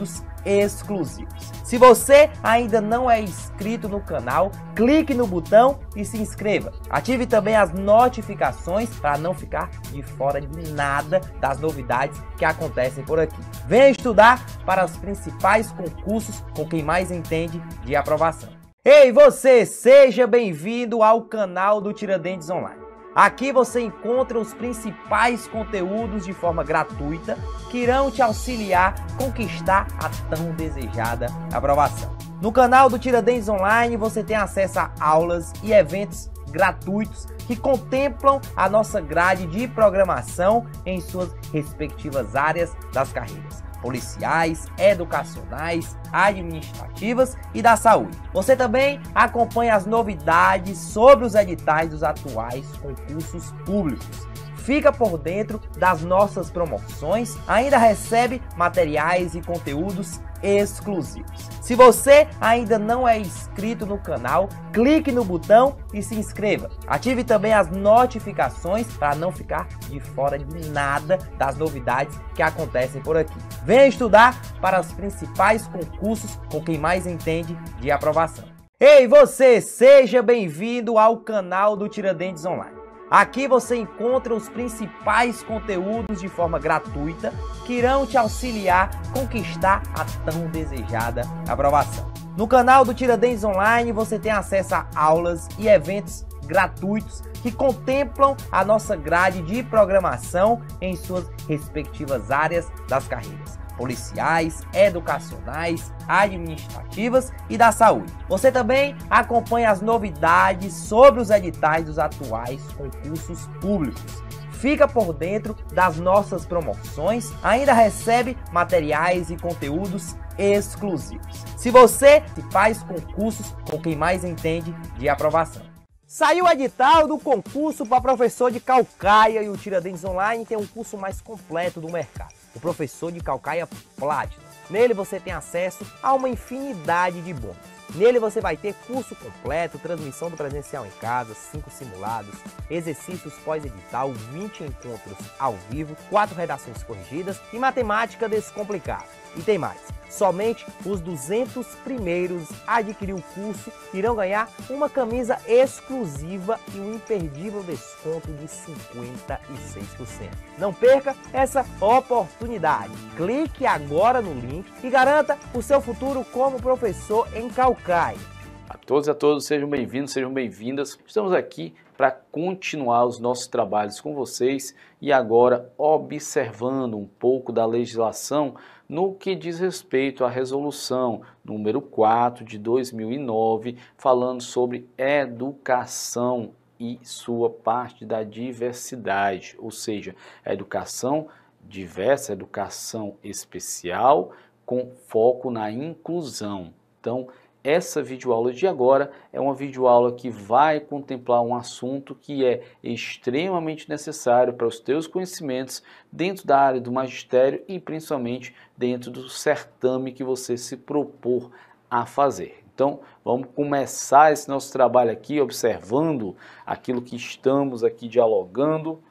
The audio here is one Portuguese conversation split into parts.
encontros exclusivos. Se você ainda não é inscrito no canal, clique no botão e se inscreva. Ative também as notificações para não ficar de fora de nada das novidades que acontecem por aqui. Venha estudar para os principais concursos com quem mais entende de aprovação. Ei, você, seja bem-vindo ao canal do Tiradentes Online. Aqui você encontra os principais conteúdos de forma gratuita que irão te auxiliar a conquistar a tão desejada aprovação. No canal do Tiradentes Online você tem acesso a aulas e eventos gratuitos que contemplam a nossa grade de programação em suas respectivas áreas das carreiras policiais, educacionais, administrativas e da saúde. Você também acompanha as novidades sobre os editais dos atuais concursos públicos fica por dentro das nossas promoções, ainda recebe materiais e conteúdos exclusivos. Se você ainda não é inscrito no canal, clique no botão e se inscreva. Ative também as notificações para não ficar de fora de nada das novidades que acontecem por aqui. Venha estudar para os principais concursos com quem mais entende de aprovação. Ei, você, seja bem-vindo ao canal do Tiradentes Online. Aqui você encontra os principais conteúdos de forma gratuita que irão te auxiliar a conquistar a tão desejada aprovação. No canal do Tiradentes Online você tem acesso a aulas e eventos gratuitos que contemplam a nossa grade de programação em suas respectivas áreas das carreiras policiais, educacionais, administrativas e da saúde. Você também acompanha as novidades sobre os editais dos atuais concursos públicos fica por dentro das nossas promoções, ainda recebe materiais e conteúdos exclusivos. Se você faz concursos com quem mais entende de aprovação. Saiu o edital do concurso para professor de Calcaia e o Tiradentes Online tem é um curso mais completo do mercado o professor de calcaia Platinum. Nele você tem acesso a uma infinidade de bônus. Nele você vai ter curso completo, transmissão do presencial em casa, 5 simulados, exercícios pós-edital, 20 encontros ao vivo, 4 redações corrigidas e matemática descomplicada. E tem mais, somente os 200 primeiros a adquirir o curso irão ganhar uma camisa exclusiva e um imperdível desconto de 56%. Não perca essa oportunidade. Clique agora no link e garanta o seu futuro como professor em Calcaia. A todos e a todos, sejam bem-vindos, sejam bem-vindas. Estamos aqui para continuar os nossos trabalhos com vocês e agora observando um pouco da legislação no que diz respeito à resolução número 4 de 2009, falando sobre educação e sua parte da diversidade, ou seja, educação diversa, educação especial com foco na inclusão. Então, essa videoaula de agora é uma videoaula que vai contemplar um assunto que é extremamente necessário para os teus conhecimentos dentro da área do magistério e principalmente dentro do certame que você se propor a fazer. Então, vamos começar esse nosso trabalho aqui observando aquilo que estamos aqui dialogando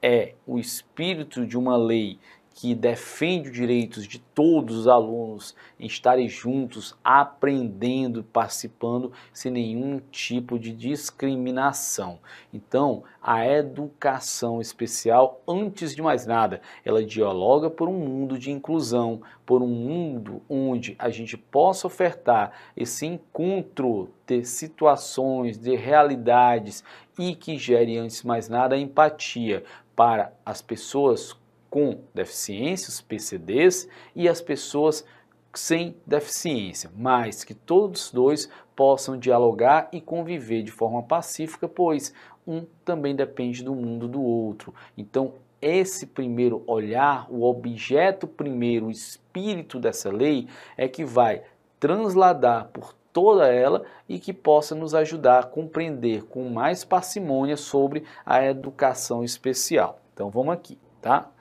é o espírito de uma lei que defende os direitos de todos os alunos em estarem juntos, aprendendo, participando, sem nenhum tipo de discriminação. Então, a educação especial, antes de mais nada, ela dialoga por um mundo de inclusão, por um mundo onde a gente possa ofertar esse encontro de situações, de realidades e que gere, antes de mais nada, empatia para as pessoas com deficiência, os PCDs, e as pessoas sem deficiência, mas que todos dois possam dialogar e conviver de forma pacífica, pois um também depende do mundo do outro. Então, esse primeiro olhar, o objeto primeiro, o espírito dessa lei, é que vai transladar por toda ela e que possa nos ajudar a compreender com mais parcimônia sobre a educação especial. Então vamos aqui, tá?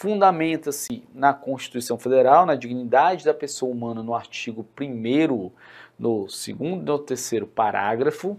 fundamenta-se na Constituição Federal, na dignidade da pessoa humana, no artigo 1 no segundo e no terceiro parágrafo,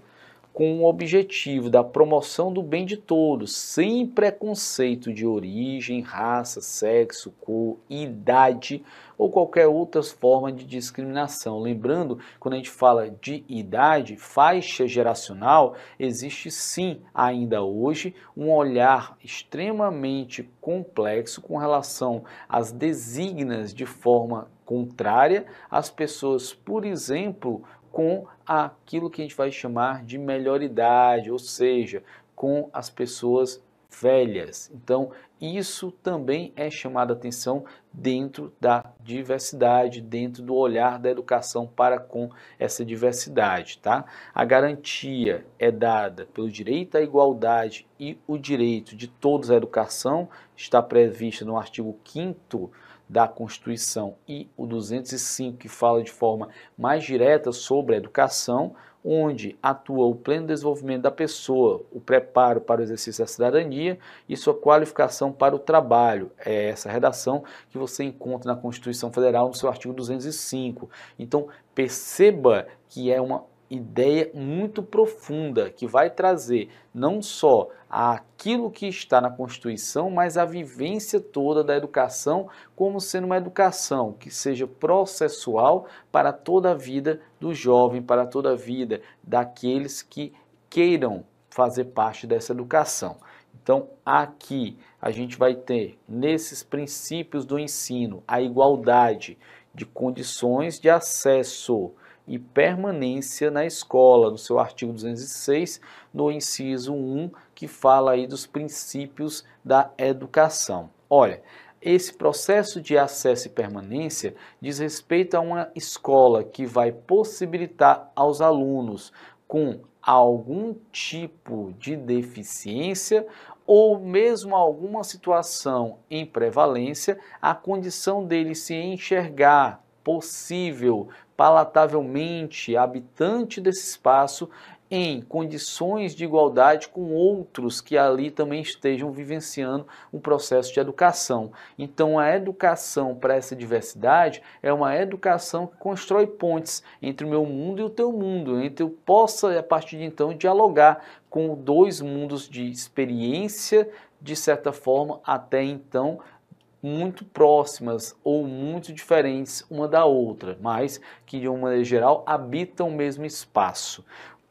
com o objetivo da promoção do bem de todos, sem preconceito de origem, raça, sexo, cor, idade ou qualquer outra forma de discriminação. Lembrando, quando a gente fala de idade, faixa geracional, existe sim, ainda hoje, um olhar extremamente complexo com relação às designas de forma contrária às pessoas, por exemplo, com aquilo que a gente vai chamar de melhor idade, ou seja, com as pessoas velhas. Então, isso também é a atenção dentro da diversidade, dentro do olhar da educação para com essa diversidade, tá? A garantia é dada pelo direito à igualdade e o direito de todos à educação, está prevista no artigo 5 da Constituição e o 205, que fala de forma mais direta sobre a educação, onde atua o pleno desenvolvimento da pessoa, o preparo para o exercício da cidadania e sua qualificação para o trabalho. É essa redação que você encontra na Constituição Federal no seu artigo 205. Então, perceba que é uma ideia muito profunda que vai trazer não só aquilo que está na Constituição, mas a vivência toda da educação como sendo uma educação que seja processual para toda a vida do jovem, para toda a vida daqueles que queiram fazer parte dessa educação. Então, aqui a gente vai ter nesses princípios do ensino a igualdade de condições de acesso e permanência na escola, no seu artigo 206, no inciso 1, que fala aí dos princípios da educação. Olha, esse processo de acesso e permanência diz respeito a uma escola que vai possibilitar aos alunos com algum tipo de deficiência ou mesmo alguma situação em prevalência, a condição dele se enxergar possível palatavelmente habitante desse espaço em condições de igualdade com outros que ali também estejam vivenciando um processo de educação. Então, a educação para essa diversidade é uma educação que constrói pontes entre o meu mundo e o teu mundo, entre eu possa, a partir de então, dialogar com dois mundos de experiência, de certa forma, até então muito próximas ou muito diferentes uma da outra, mas que de uma maneira geral habitam o mesmo espaço.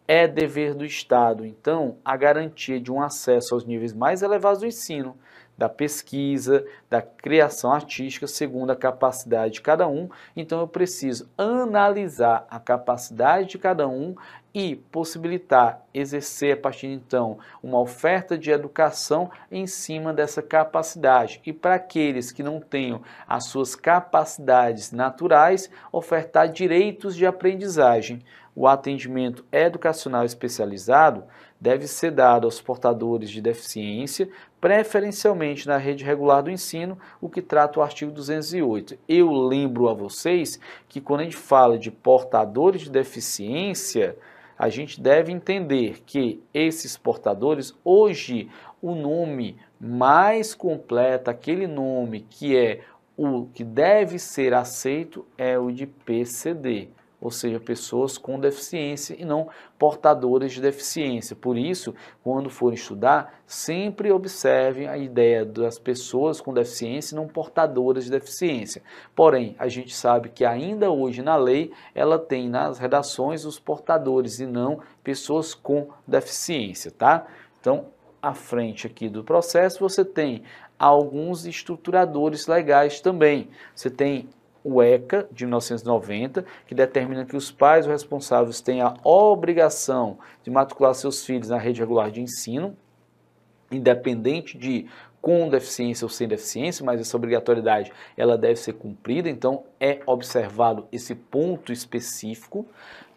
É dever do Estado, então, a garantia de um acesso aos níveis mais elevados do ensino, da pesquisa, da criação artística, segundo a capacidade de cada um. Então eu preciso analisar a capacidade de cada um e possibilitar exercer a partir de então uma oferta de educação em cima dessa capacidade. E para aqueles que não tenham as suas capacidades naturais, ofertar direitos de aprendizagem o atendimento educacional especializado deve ser dado aos portadores de deficiência, preferencialmente na rede regular do ensino, o que trata o artigo 208. Eu lembro a vocês que quando a gente fala de portadores de deficiência, a gente deve entender que esses portadores, hoje, o nome mais completo, aquele nome que é o que deve ser aceito, é o de PCD ou seja, pessoas com deficiência e não portadores de deficiência. Por isso, quando for estudar, sempre observe a ideia das pessoas com deficiência e não portadoras de deficiência. Porém, a gente sabe que ainda hoje na lei ela tem nas redações os portadores e não pessoas com deficiência, tá? Então, à frente aqui do processo, você tem alguns estruturadores legais também. Você tem o ECA de 1990, que determina que os pais responsáveis têm a obrigação de matricular seus filhos na rede regular de ensino, independente de com deficiência ou sem deficiência, mas essa obrigatoriedade ela deve ser cumprida, então é observado esse ponto específico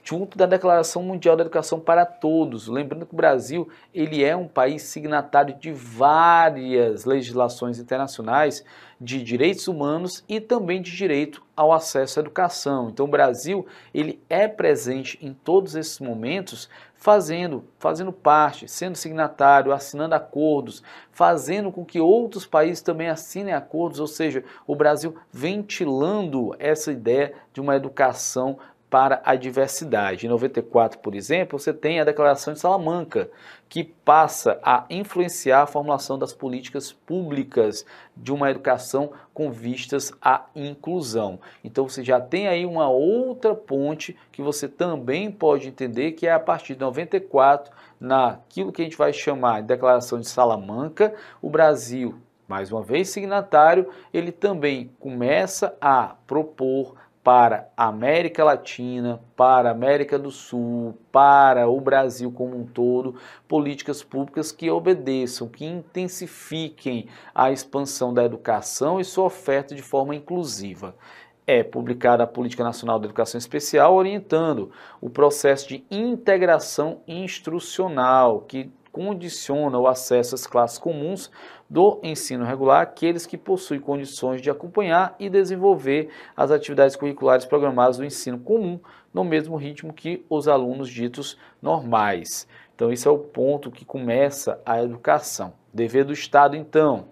junto da Declaração Mundial da Educação para Todos. Lembrando que o Brasil ele é um país signatário de várias legislações internacionais de direitos humanos e também de direito ao acesso à educação. Então o Brasil ele é presente em todos esses momentos, fazendo, fazendo parte, sendo signatário, assinando acordos, fazendo com que outros países também assinem acordos, ou seja, o Brasil ventilando essa ideia de uma educação para a diversidade. Em 94, por exemplo, você tem a Declaração de Salamanca, que passa a influenciar a formulação das políticas públicas de uma educação com vistas à inclusão. Então você já tem aí uma outra ponte que você também pode entender que é a partir de 94, naquilo que a gente vai chamar de Declaração de Salamanca, o Brasil mais uma vez signatário, ele também começa a propor para a América Latina, para a América do Sul, para o Brasil como um todo, políticas públicas que obedeçam, que intensifiquem a expansão da educação e sua oferta de forma inclusiva é publicada a Política Nacional da Educação Especial, orientando o processo de integração instrucional, que condiciona o acesso às classes comuns do ensino regular aqueles que possuem condições de acompanhar e desenvolver as atividades curriculares programadas do ensino comum no mesmo ritmo que os alunos ditos normais. Então, esse é o ponto que começa a educação. Dever do Estado, então,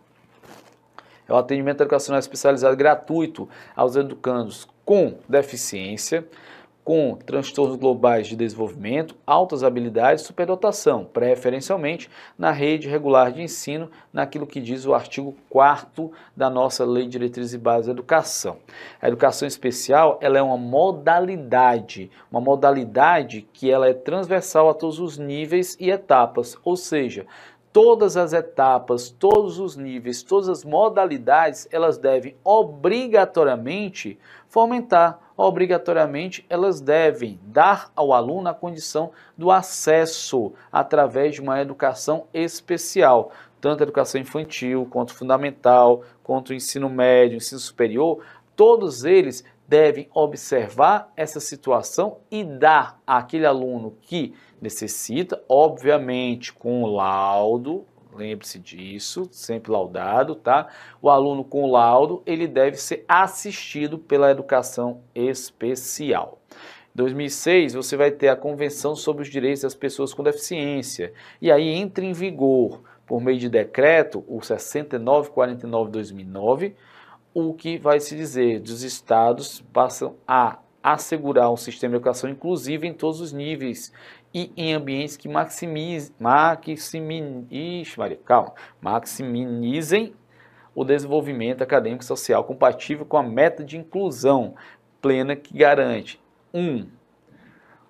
é o atendimento educacional especializado gratuito aos educandos com deficiência com transtornos globais de desenvolvimento, altas habilidades e superdotação, preferencialmente na rede regular de ensino, naquilo que diz o artigo 4 da nossa Lei de e base da Educação. A educação especial, ela é uma modalidade, uma modalidade que ela é transversal a todos os níveis e etapas, ou seja, todas as etapas, todos os níveis, todas as modalidades, elas devem obrigatoriamente fomentar obrigatoriamente elas devem dar ao aluno a condição do acesso através de uma educação especial. Tanto a educação infantil, quanto fundamental, quanto o ensino médio, ensino superior, todos eles devem observar essa situação e dar àquele aluno que necessita, obviamente com laudo Lembre-se disso, sempre laudado, tá? O aluno com laudo, ele deve ser assistido pela educação especial. 2006, você vai ter a Convenção sobre os Direitos das Pessoas com Deficiência. E aí entra em vigor, por meio de decreto, o 6949-2009, o que vai se dizer dos estados passam a assegurar um sistema de educação inclusivo em todos os níveis e em ambientes que maximizem Maria, calma, maximizem o desenvolvimento acadêmico e social compatível com a meta de inclusão plena que garante 1. Um,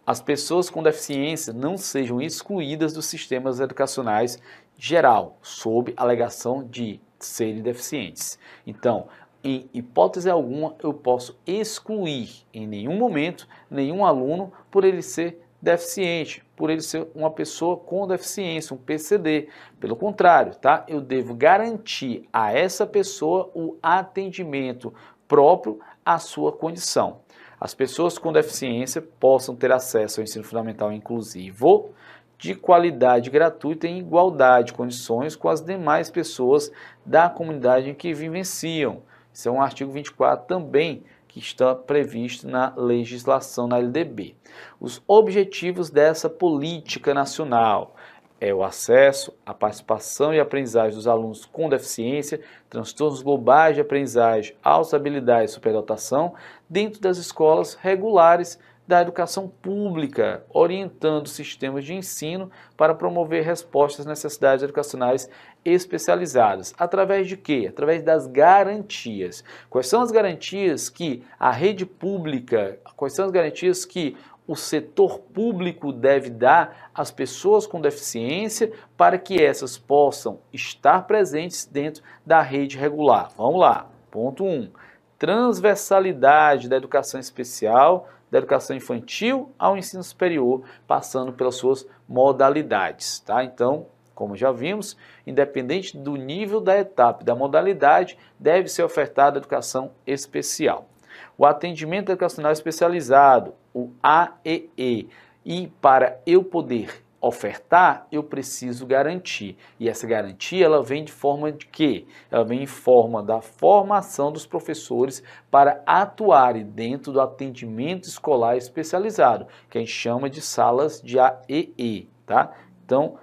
as pessoas com deficiência não sejam excluídas dos sistemas educacionais geral, sob alegação de serem deficientes. Então, em hipótese alguma, eu posso excluir em nenhum momento nenhum aluno por ele ser deficiente, por ele ser uma pessoa com deficiência, um PCD. Pelo contrário, tá? Eu devo garantir a essa pessoa o atendimento próprio à sua condição. As pessoas com deficiência possam ter acesso ao ensino fundamental inclusivo de qualidade gratuita em igualdade de condições com as demais pessoas da comunidade em que vivenciam. Isso é um artigo 24 também que está previsto na legislação na LDB. Os objetivos dessa política nacional é o acesso, a participação e aprendizagem dos alunos com deficiência, transtornos globais de aprendizagem, altas habilidades e superdotação dentro das escolas regulares da educação pública, orientando sistemas de ensino para promover respostas às necessidades educacionais especializadas. Através de quê? Através das garantias. Quais são as garantias que a rede pública, quais são as garantias que o setor público deve dar às pessoas com deficiência para que essas possam estar presentes dentro da rede regular? Vamos lá. Ponto 1. Um, transversalidade da educação especial, da educação infantil ao ensino superior, passando pelas suas modalidades, tá? Então, como já vimos, independente do nível da etapa e da modalidade, deve ser ofertada educação especial. O atendimento educacional especializado, o AEE, e para eu poder ofertar, eu preciso garantir. E essa garantia ela vem de forma de quê? Ela vem em forma da formação dos professores para atuarem dentro do atendimento escolar especializado, que a gente chama de salas de AEE, tá? Então,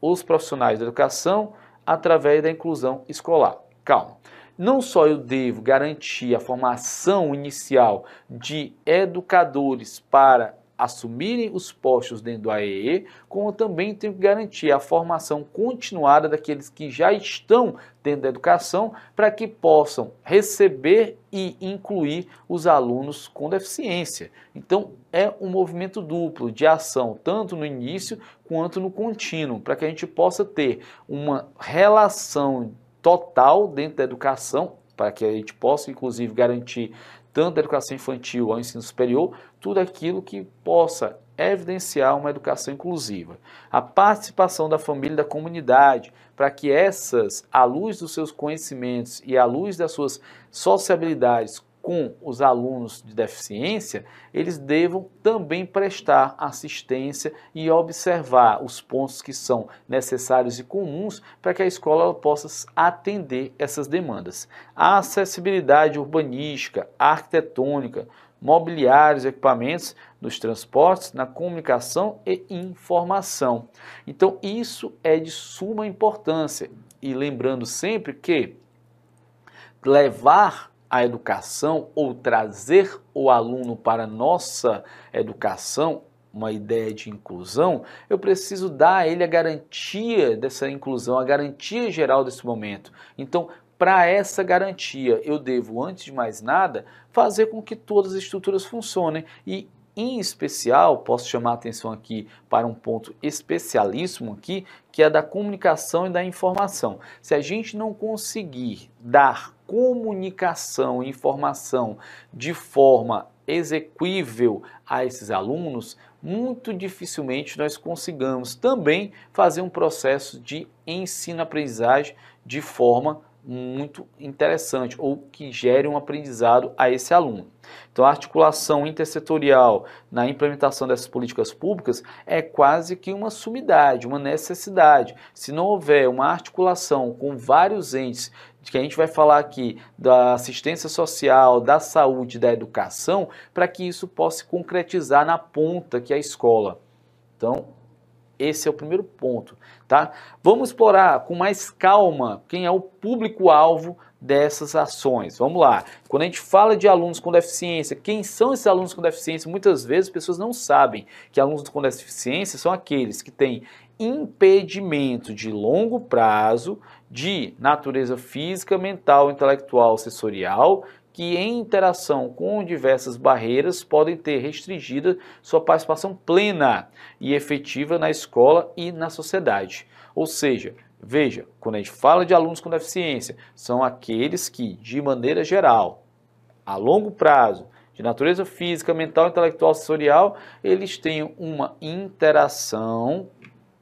os profissionais da educação através da inclusão escolar. Calma. Não só eu devo garantir a formação inicial de educadores para assumirem os postos dentro do AEE, como também tem que garantir a formação continuada daqueles que já estão dentro da educação, para que possam receber e incluir os alunos com deficiência. Então, é um movimento duplo de ação, tanto no início quanto no contínuo, para que a gente possa ter uma relação total dentro da educação para que a gente possa, inclusive, garantir tanto da educação infantil ao ensino superior, tudo aquilo que possa evidenciar uma educação inclusiva. A participação da família e da comunidade, para que essas, à luz dos seus conhecimentos e à luz das suas sociabilidades, com os alunos de deficiência, eles devam também prestar assistência e observar os pontos que são necessários e comuns para que a escola possa atender essas demandas. A acessibilidade urbanística, arquitetônica, mobiliários, equipamentos, nos transportes, na comunicação e informação. Então, isso é de suma importância. E lembrando sempre que levar a educação ou trazer o aluno para a nossa educação, uma ideia de inclusão, eu preciso dar a ele a garantia dessa inclusão, a garantia geral desse momento. Então, para essa garantia, eu devo, antes de mais nada, fazer com que todas as estruturas funcionem e em especial, posso chamar a atenção aqui para um ponto especialíssimo aqui, que é da comunicação e da informação. Se a gente não conseguir dar comunicação e informação de forma exequível a esses alunos, muito dificilmente nós consigamos também fazer um processo de ensino-aprendizagem de forma muito interessante ou que gere um aprendizado a esse aluno. Então, a articulação intersetorial na implementação dessas políticas públicas é quase que uma sumidade, uma necessidade. Se não houver uma articulação com vários entes de que a gente vai falar aqui da assistência social, da saúde, da educação, para que isso possa se concretizar na ponta que é a escola. Então, esse é o primeiro ponto, tá? Vamos explorar com mais calma quem é o público-alvo dessas ações. Vamos lá. Quando a gente fala de alunos com deficiência, quem são esses alunos com deficiência? Muitas vezes as pessoas não sabem que alunos com deficiência são aqueles que têm impedimento de longo prazo de natureza física, mental, intelectual, sensorial, que em interação com diversas barreiras podem ter restringida sua participação plena e efetiva na escola e na sociedade. Ou seja, Veja, quando a gente fala de alunos com deficiência, são aqueles que, de maneira geral, a longo prazo, de natureza física, mental, intelectual, sensorial, eles têm uma interação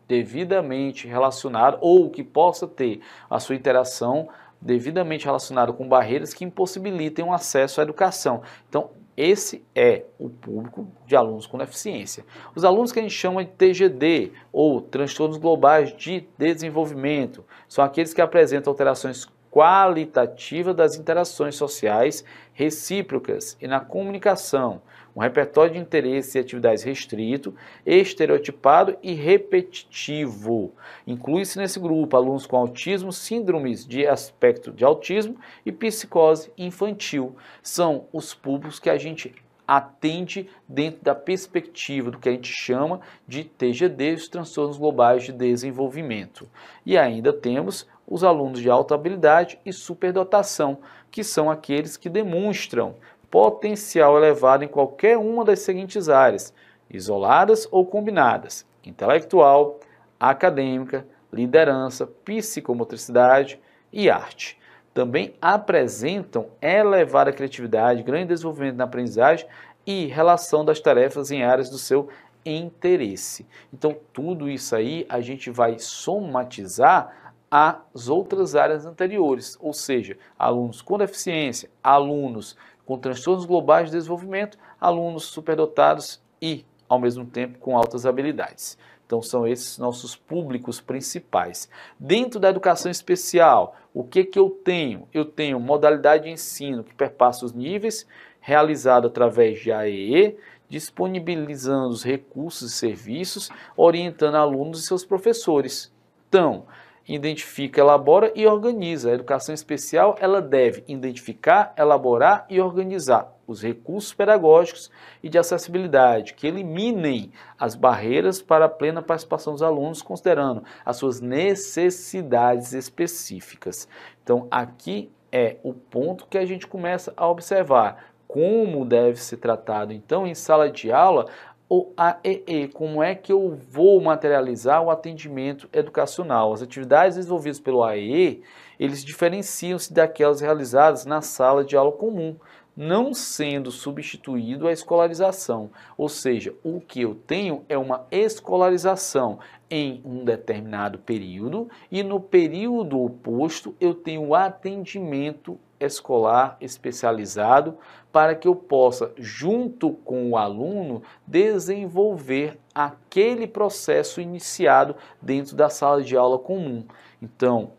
devidamente relacionada ou que possa ter a sua interação devidamente relacionada com barreiras que impossibilitem o acesso à educação. Então, esse é o público de alunos com deficiência. Os alunos que a gente chama de TGD, ou transtornos globais de desenvolvimento, são aqueles que apresentam alterações qualitativa das interações sociais recíprocas e na comunicação, um repertório de interesses e atividades restrito, estereotipado e repetitivo. Inclui-se nesse grupo alunos com autismo, síndromes de aspecto de autismo e psicose infantil. São os públicos que a gente atende dentro da perspectiva do que a gente chama de TGD, os transtornos globais de desenvolvimento. E ainda temos os alunos de alta habilidade e superdotação, que são aqueles que demonstram potencial elevado em qualquer uma das seguintes áreas, isoladas ou combinadas: intelectual, acadêmica, liderança, psicomotricidade e arte. Também apresentam elevada criatividade, grande desenvolvimento na aprendizagem e relação das tarefas em áreas do seu interesse. Então, tudo isso aí a gente vai somatizar às outras áreas anteriores, ou seja, alunos com deficiência, alunos com transtornos globais de desenvolvimento, alunos superdotados e, ao mesmo tempo, com altas habilidades. Então, são esses nossos públicos principais. Dentro da educação especial, o que, que eu tenho? Eu tenho modalidade de ensino que perpassa os níveis, realizado através de AEE, disponibilizando os recursos e serviços, orientando alunos e seus professores. Então, identifica, elabora e organiza. A educação especial ela deve identificar, elaborar e organizar os recursos pedagógicos e de acessibilidade que eliminem as barreiras para a plena participação dos alunos, considerando as suas necessidades específicas. Então, aqui é o ponto que a gente começa a observar como deve ser tratado. Então, em sala de aula, o AEE, como é que eu vou materializar o atendimento educacional. As atividades desenvolvidas pelo AEE, eles diferenciam-se daquelas realizadas na sala de aula comum, não sendo substituído a escolarização, ou seja, o que eu tenho é uma escolarização em um determinado período e no período oposto eu tenho o atendimento escolar especializado para que eu possa, junto com o aluno, desenvolver aquele processo iniciado dentro da sala de aula comum. Então,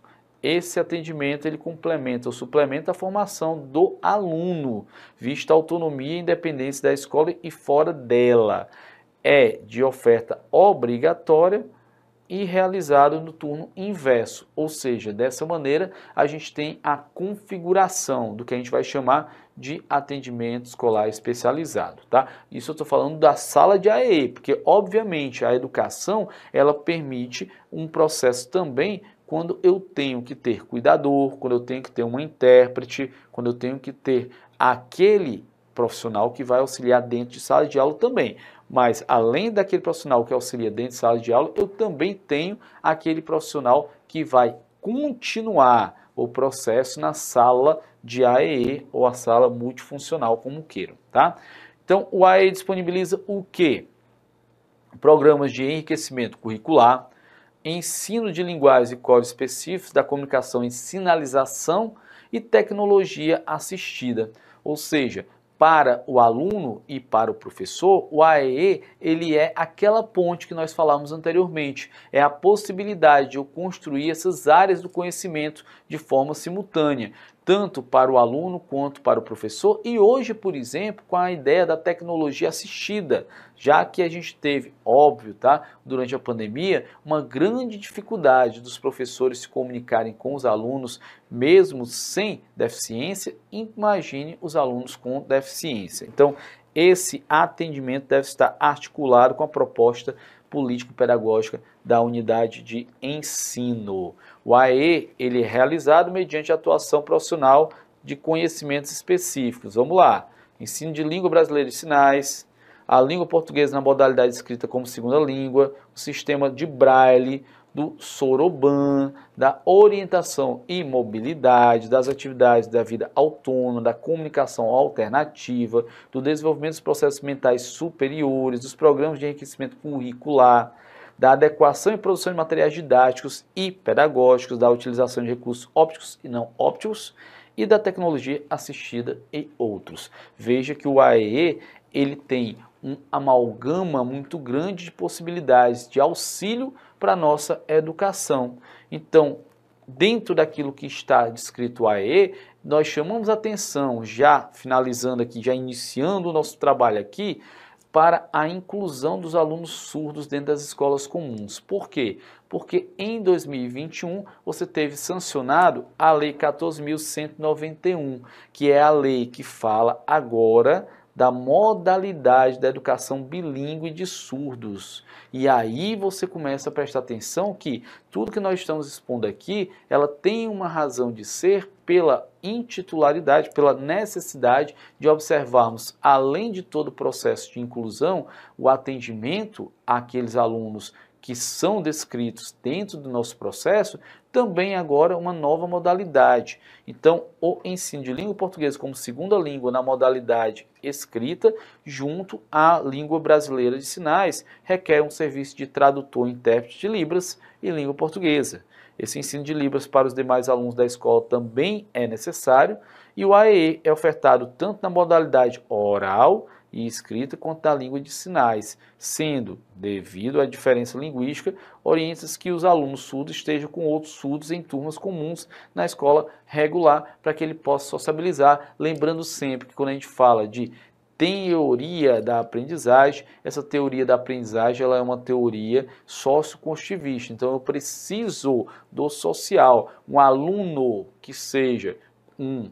esse atendimento ele complementa ou suplementa a formação do aluno, vista a autonomia e independência da escola e fora dela. É de oferta obrigatória e realizado no turno inverso. Ou seja, dessa maneira a gente tem a configuração do que a gente vai chamar de atendimento escolar especializado, tá? Isso eu estou falando da sala de AE, porque obviamente a educação ela permite um processo também quando eu tenho que ter cuidador, quando eu tenho que ter uma intérprete, quando eu tenho que ter aquele profissional que vai auxiliar dentro de sala de aula também. Mas além daquele profissional que auxilia dentro de sala de aula, eu também tenho aquele profissional que vai continuar o processo na sala de AEE ou a sala multifuncional, como queiram, tá? Então, o AEE disponibiliza o quê? Programas de enriquecimento curricular, ensino de linguagens e códigos específicos da comunicação e sinalização e tecnologia assistida. Ou seja, para o aluno e para o professor, o AEE ele é aquela ponte que nós falamos anteriormente, é a possibilidade de eu construir essas áreas do conhecimento de forma simultânea tanto para o aluno quanto para o professor, e hoje, por exemplo, com a ideia da tecnologia assistida, já que a gente teve, óbvio, tá, durante a pandemia, uma grande dificuldade dos professores se comunicarem com os alunos, mesmo sem deficiência, imagine os alunos com deficiência. Então, esse atendimento deve estar articulado com a proposta político-pedagógica da unidade de ensino. O AE ele é realizado mediante atuação profissional de conhecimentos específicos. Vamos lá. Ensino de língua brasileira de sinais, a língua portuguesa na modalidade escrita como segunda língua, o sistema de braille, do Soroban, da orientação e mobilidade, das atividades da vida autônoma, da comunicação alternativa, do desenvolvimento dos processos mentais superiores, dos programas de enriquecimento curricular, da adequação e produção de materiais didáticos e pedagógicos, da utilização de recursos ópticos e não ópticos e da tecnologia assistida e outros. Veja que o AEE ele tem um amalgama muito grande de possibilidades de auxílio para a nossa educação. Então, dentro daquilo que está descrito AE, nós chamamos atenção, já finalizando aqui, já iniciando o nosso trabalho aqui, para a inclusão dos alunos surdos dentro das escolas comuns. Por quê? Porque em 2021 você teve sancionado a Lei 14.191, que é a lei que fala agora da modalidade da educação bilíngue de surdos. E aí você começa a prestar atenção que tudo que nós estamos expondo aqui, ela tem uma razão de ser pela intitularidade, pela necessidade de observarmos, além de todo o processo de inclusão, o atendimento àqueles alunos que são descritos dentro do nosso processo, também agora uma nova modalidade. Então, o ensino de língua portuguesa como segunda língua na modalidade escrita, junto à língua brasileira de sinais, requer um serviço de tradutor e intérprete de Libras e língua portuguesa. Esse ensino de Libras para os demais alunos da escola também é necessário e o AEE é ofertado tanto na modalidade oral e escrita quanto da língua de sinais, sendo, devido à diferença linguística, orienta-se que os alunos surdos estejam com outros surdos em turmas comuns na escola regular para que ele possa sociabilizar, lembrando sempre que quando a gente fala de teoria da aprendizagem, essa teoria da aprendizagem ela é uma teoria socioconstitutivista, então eu preciso do social, um aluno que seja um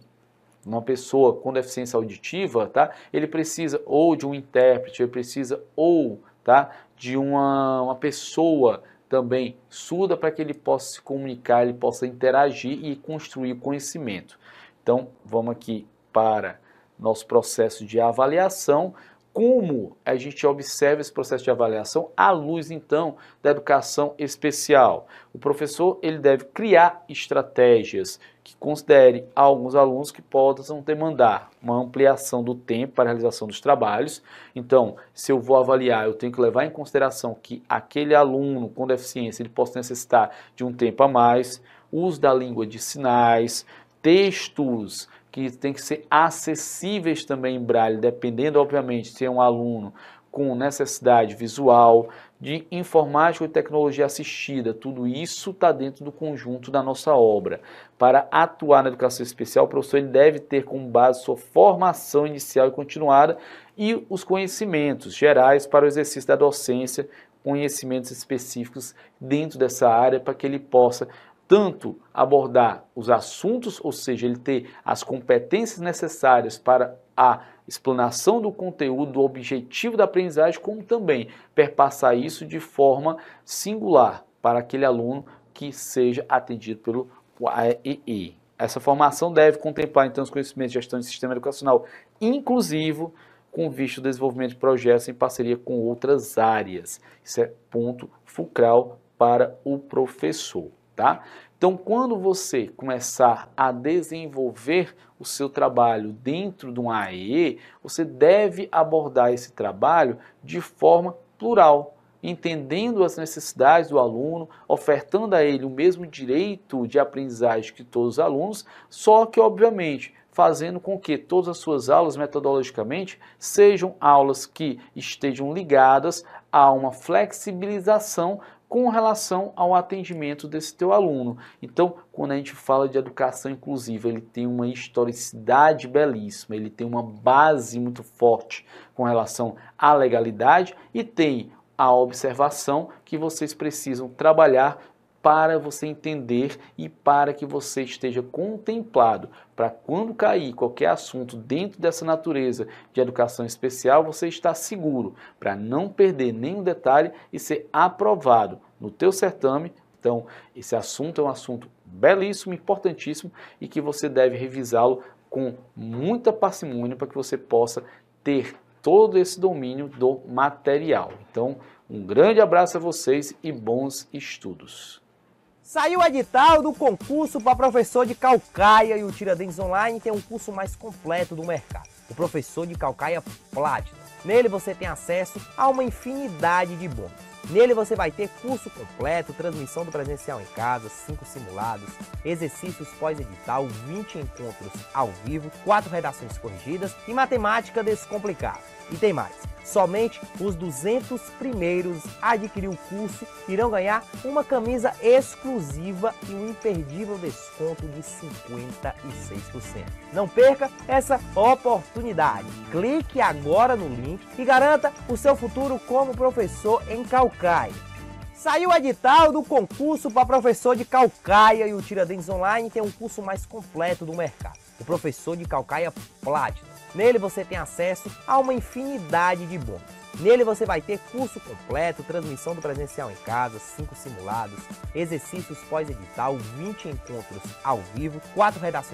uma pessoa com deficiência auditiva, tá? Ele precisa ou de um intérprete, ele precisa ou, tá? De uma, uma pessoa também surda para que ele possa se comunicar, ele possa interagir e construir conhecimento. Então, vamos aqui para nosso processo de avaliação como a gente observa esse processo de avaliação à luz então da educação especial. O professor ele deve criar estratégias que considere alguns alunos que possam demandar uma ampliação do tempo para a realização dos trabalhos. Então, se eu vou avaliar, eu tenho que levar em consideração que aquele aluno com deficiência ele possa necessitar de um tempo a mais, uso da língua de sinais, textos que tem que ser acessíveis também em braille, dependendo, obviamente, se é um aluno com necessidade visual, de informática e tecnologia assistida. Tudo isso está dentro do conjunto da nossa obra. Para atuar na educação especial, o professor ele deve ter como base sua formação inicial e continuada e os conhecimentos gerais para o exercício da docência, conhecimentos específicos dentro dessa área, para que ele possa tanto abordar os assuntos, ou seja, ele ter as competências necessárias para a explanação do conteúdo, do objetivo da aprendizagem, como também perpassar isso de forma singular para aquele aluno que seja atendido pelo AEE. Essa formação deve contemplar, então, os conhecimentos de gestão de sistema educacional inclusivo, com vista ao desenvolvimento de projetos em parceria com outras áreas. Isso é ponto fulcral para o professor tá? Então, quando você começar a desenvolver o seu trabalho dentro de um AE, você deve abordar esse trabalho de forma plural, entendendo as necessidades do aluno, ofertando a ele o mesmo direito de aprendizagem que todos os alunos, só que, obviamente, fazendo com que todas as suas aulas, metodologicamente, sejam aulas que estejam ligadas a uma flexibilização com relação ao atendimento desse teu aluno. Então, quando a gente fala de educação inclusiva, ele tem uma historicidade belíssima, ele tem uma base muito forte com relação à legalidade e tem a observação que vocês precisam trabalhar para você entender e para que você esteja contemplado, para quando cair qualquer assunto dentro dessa natureza de educação especial, você está seguro, para não perder nenhum detalhe e ser aprovado no teu certame. Então, esse assunto é um assunto belíssimo, importantíssimo e que você deve revisá-lo com muita parcimônia para que você possa ter todo esse domínio do material. Então, um grande abraço a vocês e bons estudos. Saiu o edital do concurso para professor de Calcaia e o Tiradentes Online tem um curso mais completo do mercado, o professor de Calcaia Platinum. Nele você tem acesso a uma infinidade de bônus. Nele você vai ter curso completo, transmissão do presencial em casa, 5 simulados, exercícios pós-edital, 20 encontros ao vivo, 4 redações corrigidas e matemática descomplicada. E tem mais. Somente os 200 primeiros a adquirir o curso irão ganhar uma camisa exclusiva e um imperdível desconto de 56%. Não perca essa oportunidade. Clique agora no link e garanta o seu futuro como professor em Calcutta. Calcaia. Saiu o edital do concurso para professor de Calcaia e o Tiradentes Online tem é um curso mais completo do mercado, o professor de Calcaia Platinum. Nele você tem acesso a uma infinidade de bônus. Nele você vai ter curso completo, transmissão do presencial em casa, 5 simulados, exercícios pós-edital, 20 encontros ao vivo, 4 redações